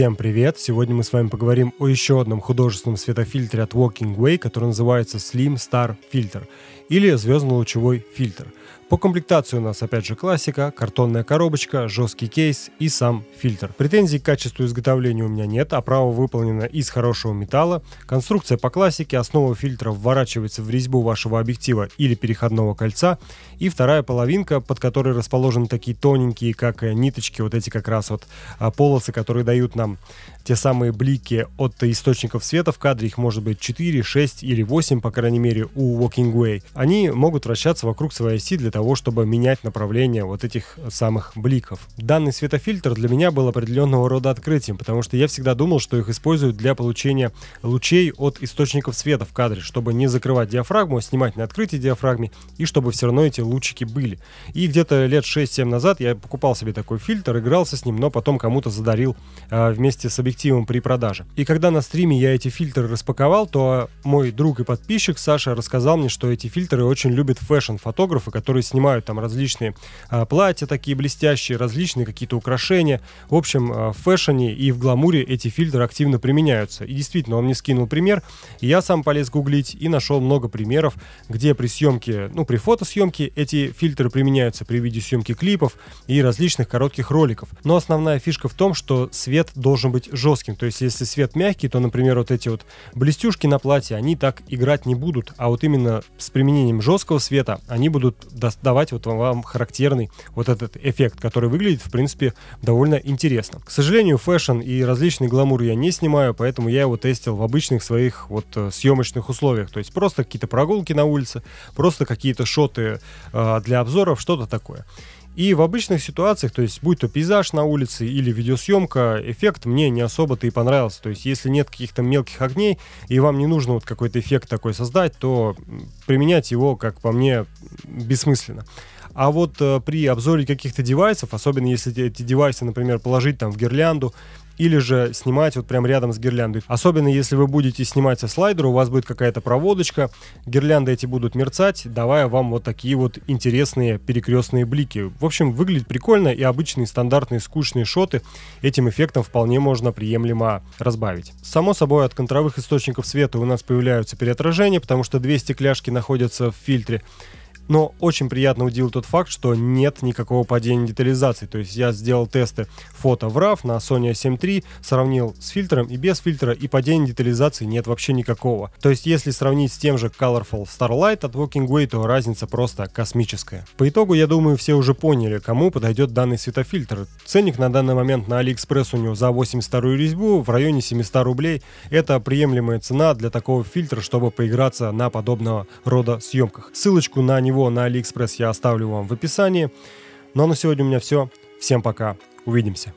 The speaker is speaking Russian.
Всем привет! Сегодня мы с вами поговорим о еще одном художественном светофильтре от Walking Way, который называется Slim Star Filter или звездно-лучевой фильтр. По комплектации у нас опять же классика, картонная коробочка, жесткий кейс и сам фильтр. Претензий к качеству изготовления у меня нет, оправа а выполнена из хорошего металла. Конструкция по классике, основа фильтра вворачивается в резьбу вашего объектива или переходного кольца. И вторая половинка, под которой расположены такие тоненькие, как э, ниточки, вот эти как раз вот а, полосы, которые дают нам те самые блики от источников света в кадре. Их может быть 4, 6 или 8, по крайней мере, у Walking Way они могут вращаться вокруг своей оси для того, чтобы менять направление вот этих самых бликов. Данный светофильтр для меня был определенного рода открытием, потому что я всегда думал, что их используют для получения лучей от источников света в кадре, чтобы не закрывать диафрагму, а снимать на открытии диафрагме, и чтобы все равно эти лучики были. И где-то лет 6-7 назад я покупал себе такой фильтр, игрался с ним, но потом кому-то задарил э, вместе с объективом при продаже. И когда на стриме я эти фильтры распаковал, то мой друг и подписчик Саша рассказал мне, что эти фильтры фильтры очень любят фэшн-фотографы, которые снимают там различные а, платья такие блестящие, различные какие-то украшения. В общем, а, в фэшне и в гламуре эти фильтры активно применяются. И действительно, он мне скинул пример, я сам полез гуглить и нашел много примеров, где при съемке, ну, при фотосъемке эти фильтры применяются при виде съемки клипов и различных коротких роликов. Но основная фишка в том, что свет должен быть жестким. То есть, если свет мягкий, то, например, вот эти вот блестюшки на платье, они так играть не будут, а вот именно с применением применением жесткого света они будут давать вот вам характерный вот этот эффект, который выглядит, в принципе, довольно интересно. К сожалению, фэшн и различный гламур я не снимаю, поэтому я его тестил в обычных своих вот э, съемочных условиях. То есть просто какие-то прогулки на улице, просто какие-то шоты э, для обзоров, что-то такое. И в обычных ситуациях, то есть будь то пейзаж на улице или видеосъемка, эффект мне не особо-то и понравился. То есть если нет каких-то мелких огней, и вам не нужно вот какой-то эффект такой создать, то применять его, как по мне, бессмысленно. А вот э, при обзоре каких-то девайсов, особенно если эти, эти девайсы, например, положить там в гирлянду, или же снимать вот прям рядом с гирляндой. Особенно если вы будете снимать со слайдера, у вас будет какая-то проводочка, гирлянды эти будут мерцать, давая вам вот такие вот интересные перекрестные блики. В общем, выглядит прикольно, и обычные стандартные скучные шоты этим эффектом вполне можно приемлемо разбавить. Само собой, от контровых источников света у нас появляются переотражения, потому что две стекляшки находятся в фильтре. Но очень приятно удивил тот факт, что нет никакого падения детализации. То есть я сделал тесты фото в RAW на Sony A7 III, сравнил с фильтром и без фильтра, и падения детализации нет вообще никакого. То есть если сравнить с тем же Colorful Starlight от Walking Way, то разница просто космическая. По итогу, я думаю, все уже поняли, кому подойдет данный светофильтр. Ценник на данный момент на AliExpress у него за 82 резьбу в районе 700 рублей. Это приемлемая цена для такого фильтра, чтобы поиграться на подобного рода съемках. Ссылочку на него его на Алиэкспресс я оставлю вам в описании. Ну а на сегодня у меня все. Всем пока. Увидимся.